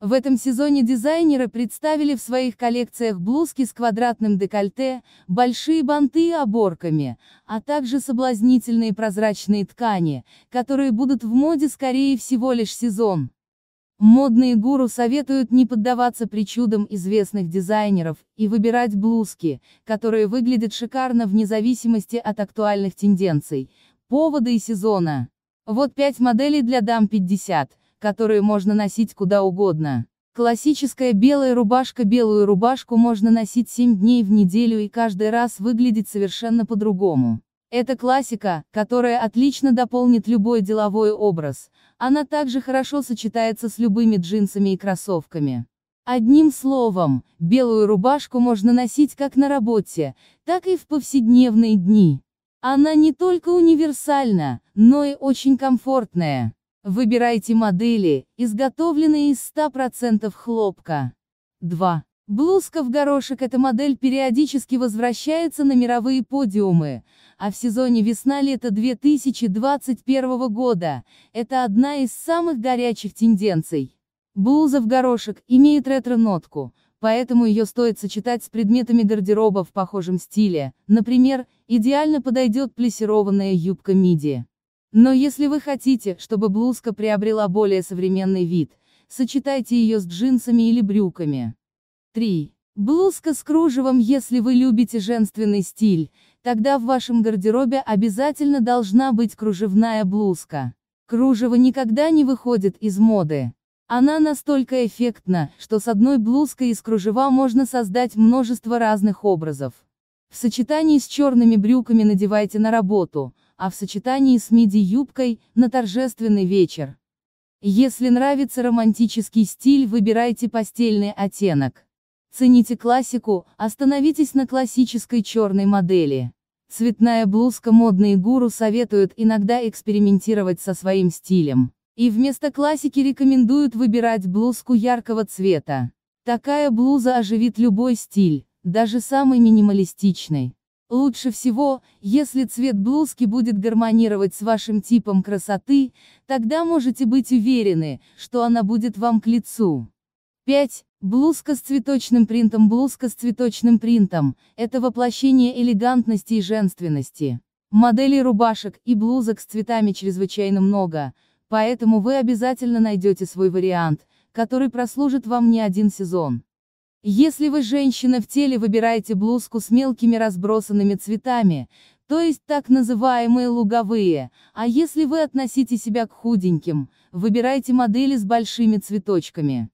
В этом сезоне дизайнеры представили в своих коллекциях блузки с квадратным декольте, большие банты и оборками, а также соблазнительные прозрачные ткани, которые будут в моде скорее всего лишь сезон. Модные гуру советуют не поддаваться причудам известных дизайнеров и выбирать блузки, которые выглядят шикарно вне зависимости от актуальных тенденций, повода и сезона. Вот 5 моделей для дам 50 которую можно носить куда угодно. Классическая белая рубашка Белую рубашку можно носить 7 дней в неделю и каждый раз выглядит совершенно по-другому. Это классика, которая отлично дополнит любой деловой образ, она также хорошо сочетается с любыми джинсами и кроссовками. Одним словом, белую рубашку можно носить как на работе, так и в повседневные дни. Она не только универсальна, но и очень комфортная. Выбирайте модели, изготовленные из 100% хлопка. 2. Блузка в горошек эта модель периодически возвращается на мировые подиумы, а в сезоне весна-лето 2021 года это одна из самых горячих тенденций. Блуза в горошек имеет ретро-нотку, поэтому ее стоит сочетать с предметами гардероба в похожем стиле, например, идеально подойдет плессированная юбка миди. Но если вы хотите, чтобы блузка приобрела более современный вид, сочетайте ее с джинсами или брюками. 3. Блузка с кружевом Если вы любите женственный стиль, тогда в вашем гардеробе обязательно должна быть кружевная блузка. Кружево никогда не выходит из моды. Она настолько эффектна, что с одной блузкой из кружева можно создать множество разных образов. В сочетании с черными брюками надевайте на работу – а в сочетании с миди-юбкой, на торжественный вечер. Если нравится романтический стиль, выбирайте постельный оттенок. Цените классику, остановитесь на классической черной модели. Цветная блузка модные гуру советуют иногда экспериментировать со своим стилем. И вместо классики рекомендуют выбирать блузку яркого цвета. Такая блуза оживит любой стиль, даже самый минималистичный. Лучше всего, если цвет блузки будет гармонировать с вашим типом красоты, тогда можете быть уверены, что она будет вам к лицу. 5. Блузка с цветочным принтом Блузка с цветочным принтом – это воплощение элегантности и женственности. Моделей рубашек и блузок с цветами чрезвычайно много, поэтому вы обязательно найдете свой вариант, который прослужит вам не один сезон. Если вы женщина в теле выбираете блузку с мелкими разбросанными цветами, то есть так называемые луговые, а если вы относите себя к худеньким, выбирайте модели с большими цветочками.